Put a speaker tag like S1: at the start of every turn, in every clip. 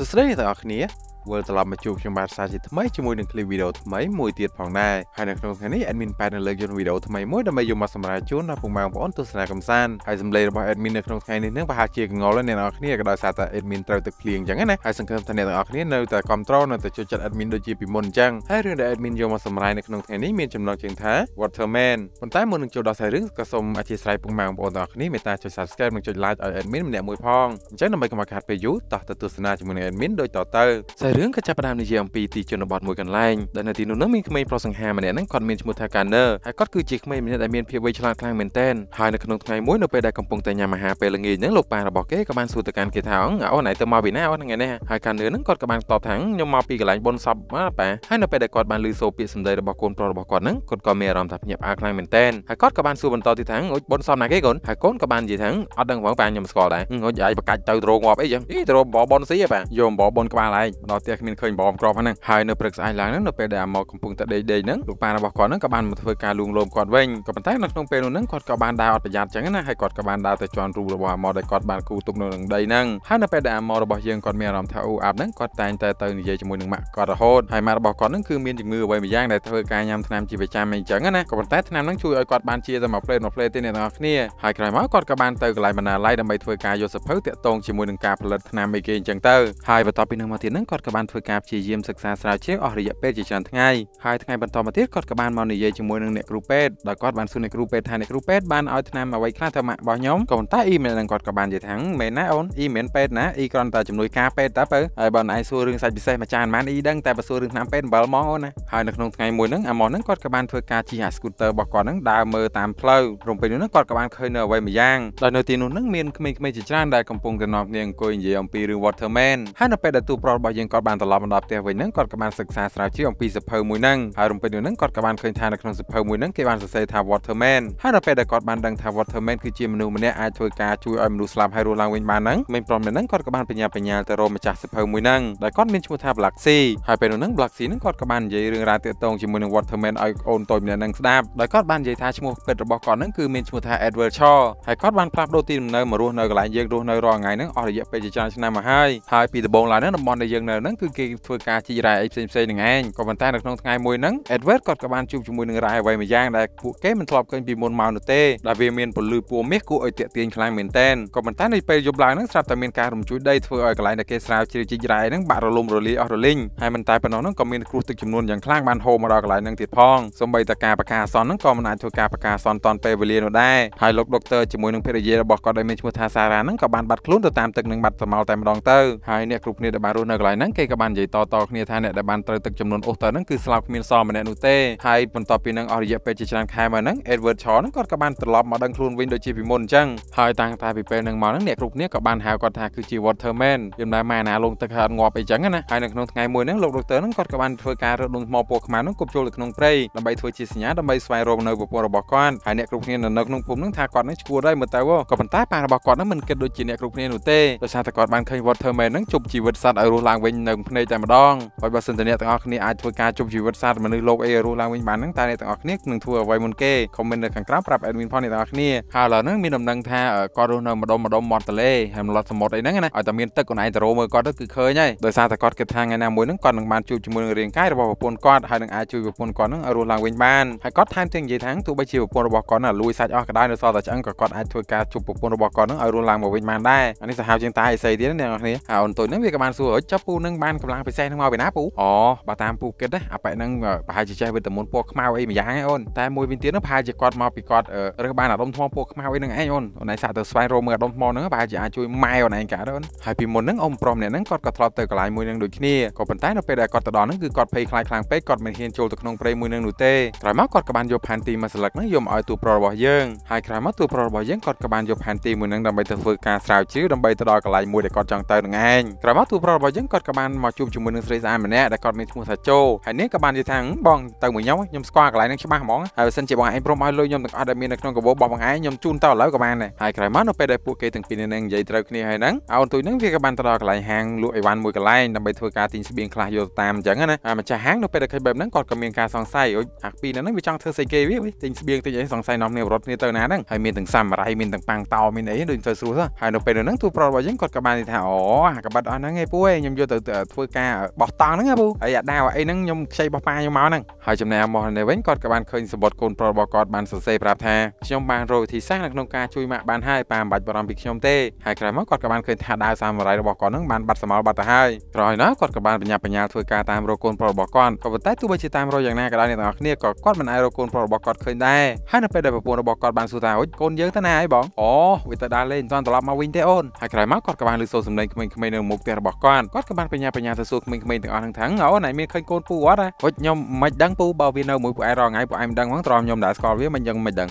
S1: សួស្តីទាំងអស់គ្នាវិលត្រឡប់មកជួបខ្ញុំបាទសាជាថ្មីជាមួយនឹងឃ្លីបវីដេអូថ្មីមួយទៀតផងដែរហើយនៅក្នុងថ្ងៃនេះ admin ប៉ែតនៅលើកយកវីដេអូថ្មីមួយដើម្បីយកមកសម្រាប់ជូនដល់ពុកម៉ែបងប្អូនទស្សនាកំសាន្តហើយសម្លេងរបស់ admin នៅក្នុងថ្ងៃនេះនឹងប្រហែលជាកងល់ហើយអ្នកនរគ្នាក៏ដោយសារតែ admin ត្រូវទឹកភ្លៀងអញ្ចឹងណាហើយសង្ឃឹមថាអ្នកនរគ្នានៅតែគ្រប់គ្រងនៅតែជួយចាត់ admin ដូចជាពីមុនអញ្ចឹងហើយរឿងដែល admin យកមកសម្រាប់នៅក្នុងថ្ងៃនេះមានចំណងជើងថា Waterman ប៉ុន្តែមុននឹងចូលដល់ខ្សែរឿងក៏សូមអធិស្ឋានពុកម៉ែបងប្អូនទាំងអស់គ្នាមេត្តាជួយ subscribe និងចុច like ឲ្យ admin ម្នាក់មួយផងអញ្ចឹងដើម្បីកុំឲ្យខាតពេលយូរតោះទៅទស្សនាជាមួយនឹង admin ដូចតទៅខ្សែរឿងក៏ចាប់ផ្ដើមនិយាយអំពីទីជនបទមួយកន្លែងដែលនៅទីនោះនឹងមានក្មេងប្រុសសង្ហាម្នាក់ហ្នឹងគាត់មានឈ្មោះថា Garner ហើយគាត់គឺជាក្មេងម្នាក់ដែលមានភាពវៃឆ្លាតខ្លាំងមែនទែនហើយនៅក្នុងថ្ងៃមួយនៅពេលដែលកំពុងតែញ៉ាំអាហារពេលល្ងាចហ្នឹងលោកប៉ារបស់គេក៏បានសួរទៅកាន់គេថាអូនអូនឯងទៅមកពីណាអូនថ្ងៃនេះហើយ Garner ហ្នឹងគាត់ក៏បានតបថាខ្ញុំមកពីកន្លែងបុណ្យសពមកប៉ាហើយនៅពេលដែលគាត់បានឮសូរពាក្យសម្ដីរបស់កូនប្រុសរបស់គាត់ហ្នឹងគាត់ក៏មានអារម្មណ៍ថាភ្ញាក់ផ្អើលខ្លាំងមែនទែនហើយគាត់ក៏បានសួរបន្តទៀតថាអូនបុណ្យសពណាគេកូនហើយកូនក៏បាននិយាយថាអត់ដឹងផងប៉ាខ្ញុំស្គាល់ដែរអូនឯងបកាច់ទៅទ្រងាប់អីចឹងអីទ្របងបនស៊ីហ៎ប៉ាយកបងបនក្បាលឯងដល់ទះគ្មានឃើញបងក្របហ្នឹងហើយនៅព្រឹកស្អែកឡើងហ្នឹងនៅពេលដែលអាម៉ុកកំពុងតែដេកដេកហ្នឹងលោកប៉ារបស់គាត់ហ្នឹងក៏បានមកធ្វើការលួងលោមគាត់វិញក៏ប៉ុន្តែនៅក្នុងពេលនោះហ្នឹងគាត់ក៏បានដើរអត់ប្រយ័ត្នចឹងណាហើយគាត់ក៏បានដើរទៅជន់រូបរបស់អាម៉ុកដែលគាត់បានគូទុកនៅនឹងដីហ្នឹងហើយនៅពេលដែលអាម៉ុករបស់យើងគាត់មានអារម្មណ៍ថាអូអាប់ហ្នឹងគាត់តែងតែទៅនិយាយជាមួយនឹងម៉ាក់គាត់រហូតហើយម៉ាក់របស់គាត់ហ្នឹងគឺមានជំងឺអ្វីមួយយ៉ាងដែលធ្វើការញ៉ាំថ្នាំជាប្រចាំអីចឹងណាក៏ប៉ុន្តែថ្នាំហ្នឹងជួយឲ្យគាត់បានជាតែមួយផ្លេតមួយផ្លេតទេអ្នកនរគ្នាហើយក្រោយមកគាត់ក៏បានទៅកន្លែងបណ្ណាល័យដើម្បីធ្វើការយកសភៅតាក់ទងជាមួយនឹងការផលិតថ្នាំអីគេអញ្ចឹងទៅហើយបន្ទាប់ពីនឹងមកទៀតហ្នឹងគាត់ក៏បានធ្វើការព្យាយាមសិក្សាស្រាវជ្រាវអស់រយៈពេលជាច្រើនថ្ងៃហើយថ្ងៃបន្តមកទៀតគាត់ក៏បានមកនិយាយជាមួយនឹងអ្នកគ្រូពេទ្យដោយគាត់បានសួរអ្នកគ្រូពេទ្យថាអ្នកគ្រូពេទ្យបានឲ្យថ្នាំអ្វីខ្លះទៅម៉ាក់របស់ខ្ញុំក៏ប៉ុន្តែអ៊ីមែលនឹងគាត់ក៏បាននិយាយថាមែនណាអូនអ៊ីមែលពេទ្យណាអ៊ីគ្រាន់តែជំនួយការពេទ្យតើបើហើយបើឯងសួររឿងសាច់ពិសេសមកចានបានអ៊ីដឹងតែបើសួររឿងថ្នាំពេទ្យ7ម៉ោងអូនណាហើយនៅក្នុងថ្ងៃមួយហ្នឹងអាម៉ុនហ្នឹងគាត់ក៏បានធ្វើការជិះអាស្គូទ័ររបស់គាត់ហ្នឹងដើរមើលតាមផ្លូវរំពេញនោះហ្នឹងគាត់ក៏បានឃើញនៅអ្វីមួយយ៉ាងដោយនៅទីនោះហ្នឹងមានក្មេងៗជាច្រើនដែលកំពុងតែនាំគ្នាអង្គុយនិយាយអំពីរឿង Waterman ហើយនៅពេលដែលទូប្រុសរបស់យើងគាត់គាត់បានត្រឡប់មកដល់ផ្ទះវិញហ្នឹងគាត់ក៏បានសិក្សាស្រាវជ្រាវអំពីសភៅមួយហ្នឹងហើយរំពេចនោះហ្នឹងគាត់ក៏បានឃើញថានៅក្នុងសភៅមួយហ្នឹងគេបានសរសេរថា Waterman ហើយនៅពេលដែលគាត់បានដឹងថា Waterman គឺជាមនុស្សម្នាក់អាចធ្វើការជួយឲ្យមនុស្សស្លាប់ហើយរស់ឡើងវិញបានហ្នឹងមិនព្រមនឹងហ្នឹងគាត់ក៏បានបញ្ញាបញ្ញាទៅរកម្ចាស់សភៅមួយហ្នឹងដែលគាត់មានឈ្មោះថា Blacksy ហើយពេលនោះហ្នឹង Blacksy ហ្នឹងគាត់ក៏បាននិយាយរឿងរ៉ាវទាក់ទងជាមួយនឹង Waterman ឲ្យអូនតូចម្នាក់ហ្នឹងស្ដាប់ដោយគាត់បាននិយាយថាឈ្មោះពិតរបស់គាត់ហ្នឹងគឺមានឈ្មោះថា Edward Shaw ហើយគាត់បានផ្លាស់ប្ដូរទីលំនៅមករស់នៅកន្លែងយើងរស់នៅរាល់ថ្ងៃហ្នឹងអស់រយៈពេលជាច្រើនឆ្នាំមកហើយហើយពីដំបូងឡើយហ្នឹងតំបន់ដែលយើងនៅហ្នឹងគឺគេធ្វើការជីករ៉ែអីផ្សេងផ្សេងនឹងឯងក៏ប៉ុន្តែនៅក្នុងថ្ងៃមួយហ្នឹង Edward គាត់ក៏បានជួបជាមួយនឹងរ៉ែអ្វីមួយយ៉ាងដែលពួកគេមិនធ្លាប់ឃើញពីមុនមកនោះទេដែលវាមានពន្លឺពណ៌មាសគួរឲ្យទាក់ទាញខ្លាំងមែនទែនក៏ប៉ុន្តែនៅពេលយប់ឡើងហ្នឹងស្រាប់តែមានការរំជួយដីធ្វើឲ្យកន្លែងដែលគេស្រាវជ្រាវជីករ៉ែហ្នឹងបាក់រលំរលាយអស់រលីងហើយមិនតែប៉ុណ្ណោះហ្នឹងក៏មានគ្រោះទឹកចំនួនយ៉ាងខ្លាំងបានហូរមកដល់កន្លែងហ្នឹងទៀតផងសូម្បីតែការប្រកាសអាសន្នហ្នឹងក៏មិនអាចធ្វើការប្រកាសអាសន្នតាន់ពេលវេលានោះដែរហើយលោកដុកទ័រជាមួយនឹងភរិយារបស់គាត់ដែលមានឈ្មោះថាសារ៉ាហ្នឹងក៏បានបាត់ខ្លួនទៅតាមទឹកនឹងបាត់សមោលតែម្ដងទៅហើយអ្នកគ្រប់គ្នាដែលបានរស់នៅកន្លែងហ្នឹងគេក៏បាននិយាយតតគ្នាថាអ្នកដែលបានត្រូវទឹកចំនួនអូសទៅហ្នឹងគឺស្លាប់គ្មានសម្នាក់នោះទេហើយបន្ទាប់ពីនឹងអស់រយៈពេលជាច្រើនខែមកហ្នឹង Edward Shaw ហ្នឹងគាត់ក៏បានត្រឡប់មកដឹងខ្លួនវិញដូចជាពីមុនអញ្ចឹងហើយតាំងតែពីពេលហ្នឹងមកហ្នឹងអ្នកគ្រប់គ្នាក៏បានហៅគាត់ថាគឺជា Waterman យំដែរមកណាលងទឹកហើយងាប់អីចឹងណាហើយនៅក្នុងថ្ងៃមួយហ្នឹងលោក Doctor ហ្នឹងគាត់ក៏បានធ្វើការរត់ដុំថ្មពណ៌ខ្មៅហ្នឹងគប់ចូលទៅក្នុងព្រៃដើម្បីធ្វើជាសញ្ញាដើម្បីស្វែងរកនៅប្រពន្ធរបស់គាត់ហើយអ្នកគ្រប់គ្នានៅក្នុងភូមិហ្នឹងថាគាត់ហ្នឹងឈួរហើយមើលទៅក៏ប៉ុន្តែប៉ារបស់គាត់ហ្នឹងមិនគិតដូចជាអ្នកគ្រប់គ្នានោះទេដោយសារតែគាត់បានឃើញ Waterman ហ្នឹងជប់ជីវិតសត្វឲ្យរស់ឡើងវិញនៅក្នុងភ្នែកតែម្ដងហើយបើសិនតែអ្នកទាំងអស់គ្នាអាចធ្វើការជប់ជីវិតសត្វមនុស្សលោកអីរស់ឡើងវិញបានហ្នឹងតើអ្នកទាំងអស់គ្នានឹងធ្វើអ្វីមុនគេ comment នៅខាងក្រៅប្រាប់ admin ផងអ្នកទាំងអស់គ្នាហើយឥឡូវហ្នឹងមានដំណឹងថាគាត់រស់នៅម្ដុំម្ដុំមាត់ទន្លេហើយម្លត់សមុទ្រអីហ្នឹងណាឲ្យតែមានទឹកខ្លួនឯងទៅរមើលគាត់ទៅគឺឃើញហើយដោយសារតែគាត់គិតថាថ្ងៃណាមួយហ្នឹងគាត់នឹងបានជួបជាមួយនឹងរាងកាយរបស់ប្រពន្ធគាត់ហើយនឹងអាចជួយប្រពន្ធគាត់ហ្នឹងឲ្យរស់ឡើងវិញបានហើយគាត់ថែមទាំងនិយាយថាទោះបីជាប្រពន្ធរបស់គាត់ណាលួចសាច់អស់ក៏ដោយនៅសល់តែឆ្អឹងក៏គាត់អាចធ្វើការជួបប្រពន្ធរបស់គាត់ហ្នឹងឲ្យរស់ឡើងមកវិញបានដែរអានេះសាហាវជាងតាអីសីទៀតអ្នកនរគ្នាហើយអូនតូចហ្នឹងវាក៏បានសួរចុះពូនឹងបានកម្លាំងពិសេសហ្នឹងមកពីណាពូអូបើតាមពូគិតណាអាប៉ែហ្នឹងប្រហែលជាចេះវីតាមីនពណ៌ខ្មៅអីមួយយ៉ាងឯអូនតែមួយវិញទៀតហ្នឹងប្រហែលជាគាត់មកពីគាត់រើសបានអាដុំថ្មពណ៌ខ្មៅអីហ្នឹងឯងអូនអូនឯងសាកទៅស្វែងរកមើលអាដុំថ្មហ្នឹងប្រហែលជាអាចជួយម៉ែអូនឯងកើតអូនហើយពីមុនហ្នឹងអ៊ំប្រុសម្នាក់ហ្នឹងគាត់ក៏ធ្លាប់ទៅកន្លែងមួយនឹងដូចគ្នាក៏ប៉ុន្តែនៅពេលដែលគាត់ទៅដល់ហ្នឹងគឺគាត់ភ័យខ្លាចខ្លាំងពេកគាត់មិនហ៊ានចូលទៅក្នុងព្រៃមួយនឹងនោះទេក្រោយមកគាត់ក៏បានយកផែនទីមួយស្លឹកហ្នឹងយកមកឲ្យទូប្រុសរបស់យើងហើយក្រោយមកទូប្រុសរបស់យើងគាត់ក៏បានយកផែនទីមួយនឹងដើម្បីទៅធ្វើការស្រាវជ្រាវដើម្បីទៅដល់កន្លែងមួយដែលគាត់ចង់ទៅនឹងឯងក្រោយមកទូប្រុសរបស់យើងគាត់ក៏បានបានមកជួបជាមួយនឹងស្រីស្អាតម្នាក់ដែលគាត់មានឈ្មោះថាជូហើយនេះក៏បាននិយាយថា បងទៅមួយខ្ញុំខ្ញុំស្គាល់កន្លែងហ្នឹងច្បាស់ហ្មងហើយបើសិនជាបងឯងព្រមឲ្យលុយខ្ញុំទាំងអស់ដែលមាននៅក្នុងកាបូបរបស់បងឯងខ្ញុំជូនទៅឥឡូវក៏បានដែរហើយក្រោយមកនៅពេលដែលពួកគេទាំងពីរនឹងនិយាយត្រូវគ្នាហើយហ្នឹងអូនទុយហ្នឹងវាក៏បានទៅដល់កន្លែងហាងលក់អីវ៉ាន់មួយកន្លែងដើម្បីធ្វើការទិញស្បៀងខ្លះយកតាមអញ្ចឹងណាហើយម្ចាស់ហាងនៅពេលដែលឃើញបែបហ្នឹងគាត់ក៏មានការសង្ស័យអូអាពីហ្នឹងវាចង់ធ្វើស្អីគេវាទិញស្បៀងទិញអីសង្ស័យនាំគ្នារត់គ្នាទៅណាហ្នឹងហើយមានទាំងសាមរៃមានទាំងប៉ាំងតោមានអីដូចទៅស្រួលហើយនៅពេលហ្នឹងទូប្រុសរបស់យើងគាត់ក៏បាននិយាយថាអូអាកបិតអស់ហ្នឹងឯងពូឯងខ្ញុំយកទៅធ្វើការបោះតង់ហ្នឹងណាពូហើយអាដាវអីហ្នឹងខ្ញុំខ្ចីបោះប៉ាខ្ញុំមកហ្នឹងហើយចំណែកមកនៅវិញគាត់ក៏បានឃើញសម្បត្តិកូនប្រុសរបស់គាត់បានសរសេរប្រាប់ថាខ្ញុំបានរកវិធីសាស្ត្រនៅក្នុងការជួយម៉ាក់បានហើយប៉ាមិនបាច់បារម្ភពីខ្ញុំទេហើយក្រោយមកគាត់ក៏បានឃើញថាដាវសាមរ៉ៃរបស់គាត់ហ្នឹងបានបាត់សមល់បាត់ទៅហើយក្រោយណាគាត់ក៏បានបញ្ញាបញ្ញាធ្វើការតាមរកកូនប្រុសរបស់គាត់ក៏ប៉ុន្តែទោះបីជាតាមរកយ៉ាងណាក៏ដោយអ្នកទាំងអស់គ្នាក៏គាត់មិនអាចរកកូនប្រុសរបស់គាត់ឃើញដែរហើយនៅពេលដែលប្រពន្ធរបស់គាត់បានសួរថាអូយកូនយើងទៅណាហើយបងអូវាទៅដើរលេងមិនទាន់ត្រឡប់មកវិញទេអូនហើយក្រោយមកគាត់ក៏បានលើសូរសំឡេងក្មេងៗនៅមុខផ្ទះរបស់គាត់គាត់ក៏បានបញ្ញាញាបញ្ញាទៅសួរក្មេងៗទាំងអស់ហ្នឹងថាអូណៃមានឃើញកូនពូវត្តហ៎ហុចខ្ញុំមិនដឹងពូបើវានៅមួយពូឯងរាល់ថ្ងៃពូឯងមិនដឹងហ្នឹងត្រមខ្ញុំដាក់ស្គាល់វាមិនយ៉ាងមិនដឹង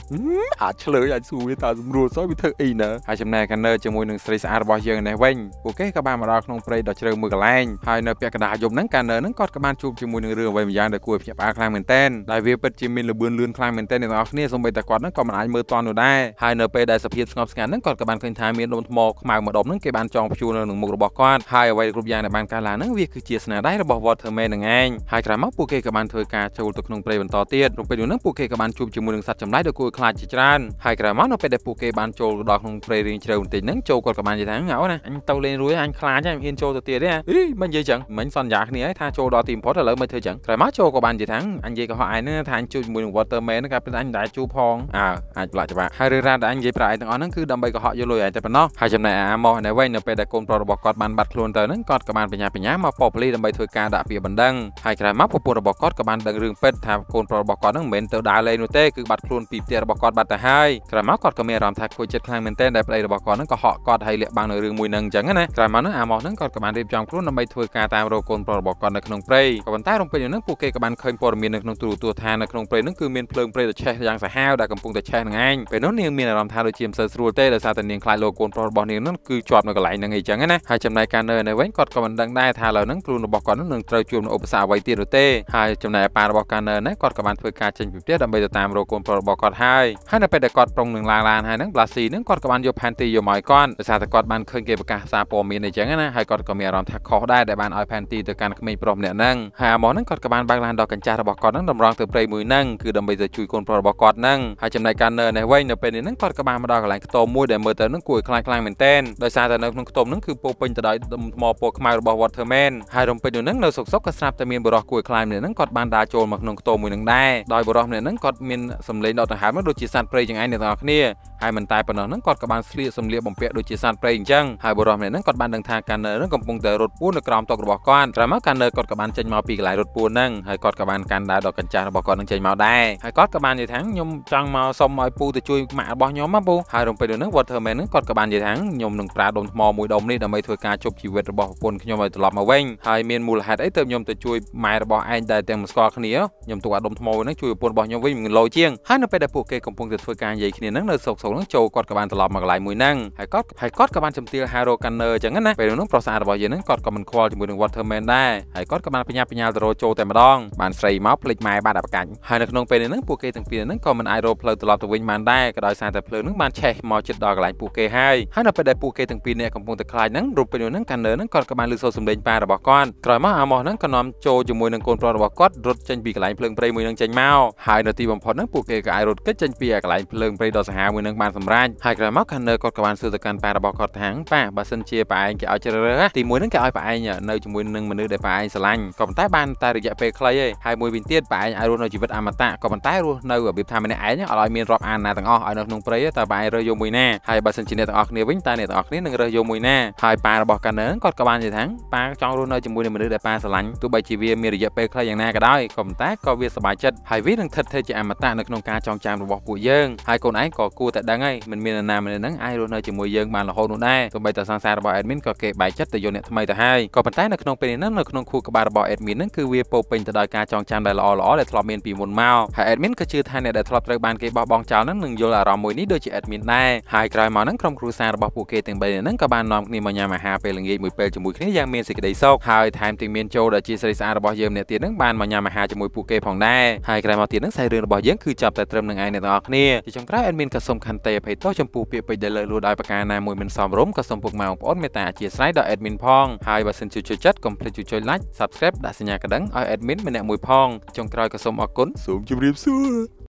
S1: អាចឆ្លើយអាចសួរវាតើស្រួលសោះវាធ្វើអីណាហើយចំណែកកានឺជាមួយនឹងស្រីស្អាតរបស់យើងនេះវិញពួកគេក៏បានមកដល់ក្នុងព្រៃដ៏ជ្រៅមួយកន្លែងហើយនៅពាក់កណ្ដាលយប់ហ្នឹងកានឺហ្នឹងគាត់ក៏បានជួបជាមួយនឹងរឿងអ្វីម្យ៉ាងដែលគួរឲ្យភ្ញាក់ផ្អើលខ្លាំងមែនទែនដែលវាពិតជាមានលបឿនលឿនខ្លាំងមែនទែនអ្នកទាំងអស់គ្នាសូម្បីតែគាត់ហ្នឹងក៏មិនអាចមើលទាន់នោះដែរហើយនៅពេលដែលសភាពស្ងប់ស្ងាត់ហ្នឹងគាត់ក៏បានឃើញថាមានដុំថ្មខ្មៅមួយដុំហ្នឹងគេបានចងព្យួរនៅនឹងមុខរបស់គាត់ហើយអ្វីគ្រប់យ៉ាងដែលបានកើតកើតឡើងហ្នឹងវាគឺជាស្នាដៃរបស់ Waterman នឹងឯងហើយក្រោយមកពួកគេក៏បានធ្វើការចូលទៅក្នុងព្រៃបន្តទៀតរំពេចនោះហ្នឹងពួកគេក៏បានជួបជាមួយនឹងសត្វចម្លែកដ៏គួរខ្លាចជាច្រើនហើយក្រោយមកនៅពេលដែលពួកគេបានចូលដល់ក្នុងព្រៃរៀងជ្រៅបន្តិចហ្នឹងចូលគាត់ក៏បាននិយាយថាងៅណាអញទៅលេងរួចអញខ្លាចហើយមិនហ៊ានចូលទៅទៀតទេអីមិននិយាយចឹងមិញសន្យាគ្នាហើយថាចូលដល់ទីបំផុតឥឡូវមិនធ្វើចឹងក្រោយមកចូលក៏បាននិយាយថាអញនិយាយកុហកឯងហ្នឹងថាអញជួបជាមួយនឹង Waterman ហ្នឹងក៏ពេលអញមិនដែលជួបផងអើអាចប្លាក់ច្បាស់ហើយរឿងរ៉ាវដែលអញនិយាយប្រាប់ឯងទាំងអស់ហ្នឹងគឺដើម្បីកុហកយកលុយឯងតែប៉ុណ្ណោះហើយចំណែកអាម៉ោះនៅវិញនៅពេលដែលកូនប្រុសរបស់គាត់បានបាត់ខ្លួនទៅហ្នឹងគាត់ក៏បានបញ្ញាញ្ញាបញ្ញាមកប៉ូប៉ូលីដើម្បីធ្វើការដាក់ពាក្យបណ្ដឹងហើយក្រោយមកប្រពន្ធរបស់គាត់ក៏បានដឹងរឿងពិតថាកូនប្រុសរបស់គាត់នឹងមិនមែនទៅដើរលេងនោះទេគឺបាត់ខ្លួនពីផ្ទះរបស់គាត់បាត់ទៅហើយក្រោយមកគាត់ក៏មានអារម្មណ៍ថាខូចចិត្តខ្លាំងមែនទែនដែលប្តីរបស់គាត់នឹងក៏ហក់គាត់ហើយលាក់បាំងនៅរឿងមួយនឹងអញ្ចឹងណាក្រោយមកនឹងអាម៉ោះនឹងគាត់ក៏បានរៀបចំខ្លួនដើម្បីធ្វើការតាមរកកូនប្រុសរបស់គាត់នៅក្នុងព្រៃក៏ប៉ុន្តែរំពេចនឹងពួកគេក៏បានឃើញព័ត៌មាននៅក្នុងទូរទស្សន៍ថានៅក្នុងព្រៃនឹងគឺមានភ្លើងព្រៃដ៏ឆេះយ៉ាងសាហាវដែលកំពុងតែឆេះនឹងឯងពេលនោះនាងមានអារម្មណ៍ថាដូចជាមិនសូវស្រួលទេដោយសារតែនាងខ្លាចលោកកូនប្រុសរបស់នាងនឹងគឺជាប់នៅកន្លែងនឹងអីចឹងណាហើយចំណែកការនៅនៅវិញគាត់ក៏មិនដឹងដែរថាឥឡូវហ្នឹងខ្លួនរបស់គាត់នឹងត្រូវជួបនឹងឧបសគ្គអ្វីទៀតឬទេហើយចំណែកអាប៉ារបស់កានឺនេះគាត់ក៏បានធ្វើការចេញពីផ្ទះដើម្បីទៅតាមរកកូនប្រុសរបស់គាត់ហើយហើយនៅពេលដែលគាត់ប្រុងនឹងឡើងឡានហើយហ្នឹងប្លាស៊ីហ្នឹងគាត់ក៏បានយកផែនទីយកមកឲ្យគាត់ដោយសារតែគាត់បានឃើញគេប្រកាសសារព័ត៌មានអីចឹងណាហើយគាត់ក៏មានអារម្មណ៍ថាខុសដែរដែលបានឲ្យផែនទីទៅកាន់ក្មេងប្រុសម្នាក់ហ្នឹងហើយអាម៉ូហ្នឹងគាត់ក៏បានបើកឡានដល់កញ្ចាស់របស់គាត់ហ្នឹងតម្រង់ទៅព្រៃមួយហ្នឹងគឺដើម្បីទៅជួយកូនប្រុសរបស់គាត់ហ្នឹងហើយចំណែកកានឺនេះវិញនៅពេលនេះហ្នឹងគាត់ក៏បានមកដល់កន្លែងខ្ទមមួយដែលមើលទៅហ្នឹងគួរឲ្យខ្លាចខ្លាំងមែនទែនដោយសារតែនៅក្នុងខ្ទមហ្នឹងគឺពោពេញទៅដោយថ្មពណ៌ខ្មៅរបស់វគាត់ធ្វើមែនហើយរំពេចនោះនឹងនៅសុកសុកក៏ស្រាប់តែមានបរោះគួយខ្លាញម្នាក់នឹងគាត់បានដើរចូលមកក្នុងខ្ទមមួយនឹងដែរដោយបរោះម្នាក់នឹងគាត់មានសម្លេងដកដង្ហើមដូចជាសត្វព្រៃចឹងឯងអ្នកទាំងអស់គ្នាហើយមិនតែប៉ុណ្ណោះនឹងគាត់ក៏បានស្លៀកសម្លៀកបំពាក់ដូចជាសត្វព្រៃអញ្ចឹងហើយបរោះម្នាក់នឹងគាត់បានដឹងថាកានឺនឹងកំពុងតែរត់ពួននៅក្រោមតុករបស់គាត់ក្រោយមកកានឺគាត់ក៏បានចេញមកពីកន្លែងរត់ពួននឹងហើយគាត់ក៏បានកាន់ដាវដល់កញ្ចាស់របស់គាត់នឹងចេញមកដែរហើយគាត់ក៏បាននិយាយថាខ្ញុំចង់មកសុំឲ្យពូទៅជួយម៉ាក់របស់ខ្ញុំណាពូហើយរំពេចនោះនឹង Waterman នឹងគាត់ក៏បាននិយាយថាខ្ញុំនឹងប្រើដុំថ្មមួយដុំនេះដើម្បីធ្វើការជប់ជីវិតរបស់ប្រពន្ធខ្ញុំឲ្យត្រឡប់មកវិញហើយមានមូលហេតុអីទើបខ្ញុំទៅជួយម៉ែរបស់ឯងដែលទាំងមិនស្គាល់គ្នាខ្ញុំទុកអាដុំថ្មហ្នឹងជួយប្រពន្ធរបស់ខ្ញុំវិញមិនលោជាងហើយនៅពេលដែលពួកគេកំពុងតែធ្វើការនិយាយគ្នាហ្នឹងនៅសោកសោកហ្នឹងចូលគាត់ក៏បានត្រឡប់មកកន្លែងមួយហ្នឹងហើយគាត់ហើយគាត់ក៏បានជំទាវ Haro Kanner អញ្ចឹងណាពេលហ្នឹងប្រសារបស់យើងហ្នឹងគាត់ក៏មិនខ្វល់ជាមួយនឹង Waterman ដែរហើយគាត់ក៏បានបញ្ញាបញ្ញាទៅរកចូលតែម្ដងបានស្រីមកភ្លេចម៉ែបាត់អាប្រកាញ់ហើយនៅក្នុងពេលនេះហ្នឹងពួកគេទាំងពីរហ្នឹងក៏មិនអាចរកផ្លូវត្រឡប់ទៅវិញបានដែរក៏ដោយសារតែភ្លើងហ្នឹងបានឆេះមកជិតដល់កន្លែងពួកគេហើយហើយនៅពេលដែលពួកគេទាំងពីរនាក់កំពុងតែខ្លាចហ្នឹងរូបពេលហ្នឹង Kanner ហ្នឹងគាត់ក៏បានលើសូរសំលេងប៉ារបស់គាត់ក្រោយមកអាម៉ោះហ្នឹងក៏នាំចូលជាមួយនឹងកូនប្រុសរបស់គាត់រត់ចេញពីកន្លែងភ្លើងព្រៃមួយនឹងចេញមកហើយនៅទីបំផុតហ្នឹងពួកគេក៏អាចរត់គេចចេញពីកន្លែងភ្លើងព្រៃដ៏សាហាវមួយនឹងបានសម្រេចហើយក្រោយមកខាងនៅគាត់ក៏បានសួរទៅកាន់ប៉ារបស់គាត់ថាប៉ាបើសិនជាប៉ាឯងគេឲ្យជ្រើសរើសទីមួយហ្នឹងគេឲ្យប៉ាឯងនៅជាមួយនឹងមនុស្សដែលប៉ាឯងស្រឡាញ់ក៏ប៉ុន្តែបានតែរយៈពេលខ្លីឯងហើយមួយវិញទៀតប៉ាឯងឲ្យរស់នៅជីវិតអមតៈក៏ប៉ុន្តែរស់នៅរបៀបថាម្នាក់ឯងអត់ឲ្យមានរាប់អានណាទាំងអស់ឲ្យនៅក្នុងព្រៃតែប៉ាឯងរើសយកមួយណាហើយបើសិនជាអ្នកទាំងអស់គ្នាវិញតែអ្នកទាំងអស់គ្នានឹងរើសយកមួយណាហើយប៉ារបស់កានើគាត់ក៏បាននិយាយថាប៉ាប៉ាចង់រស់នៅជាមួយនឹងមនុស្សដែលប៉ាស្រឡាញ់ទោះបីជាវាមានរយៈពេលខ្លីយ៉ាងណាក៏ដោយក៏ប៉ុន្តែក៏វាសប្បាយចិត្តហើយវានឹងថិតថេរជាអមតៈនៅក្នុងការចងចាំរបស់ពួកយើងហើយកូនឯងក៏គួរតែដឹងហើយមិនមាននរណាម្នាក់នឹងអាចរស់នៅជាមួយយើងបានរហូតនោះដែរទោះបីតែសង្សាររបស់ admin ក៏គេបែកចិត្តទៅយកអ្នកថ្មីទៅហើយក៏ប៉ុន្តែនៅក្នុងពេលនេះនៅក្នុងខួរក្បាលរបស់ admin នឹងគឺវាពោពេញទៅដោយការចងចាំដែលល្អល្អដែលធ្លាប់មានពីមុនមកហើយ admin ក៏ជឿថាអ្នកដែលធ្លាប់ត្រូវបានគេបោះបង់ចោលនឹងនឹងយល់អារម្មណ៍មួយនេះដូចជា admin ដែរហើយក្រោយមកនឹងក្រុមគ្រួសាររបស់ពួកគេទាំង3នាក់នឹងក៏បាននាំគ្នាមកញ៉ាំអាហារពេលល្ងាចមួយពេលជាមួយគ្នាយ៉ាងមានសេចក្តីសុខហើយថែមទាំងមានចូលដល់ជាស្រីស្អាតរបស់យើងម្នាក់ទៀតនឹងបានមកញ៉ាំអាហារជាមួយពួកគេផងដែរហើយក្រោយមកទៀតនឹងខ្សែរឿងរបស់យើងគឺចាប់តែត្រឹមនឹងឯងអ្នកទាំងអស់គ្នាជាចុងក្រោយអេនមានក៏សូមខន្តីអភ័យទោសចំពោះពាក្យពេចន៍ដែលលើកលោដោយប្រការណាមួយមិនសមរម្យក៏សូមពុកម៉ែបងប្អូនមេត្តាអធិស្ឋានដល់អេដមីនផងហើយបើសិនជាជួយចិត្តកុំភ្លេចជួយចុច like Subscribe ដាក់សញ្ញាកណ្ដឹងឲ្យអេដមីនម្នាក់មួយផងចុងក្រោយក៏សូមអរគុណសូមជម្រាបសួរ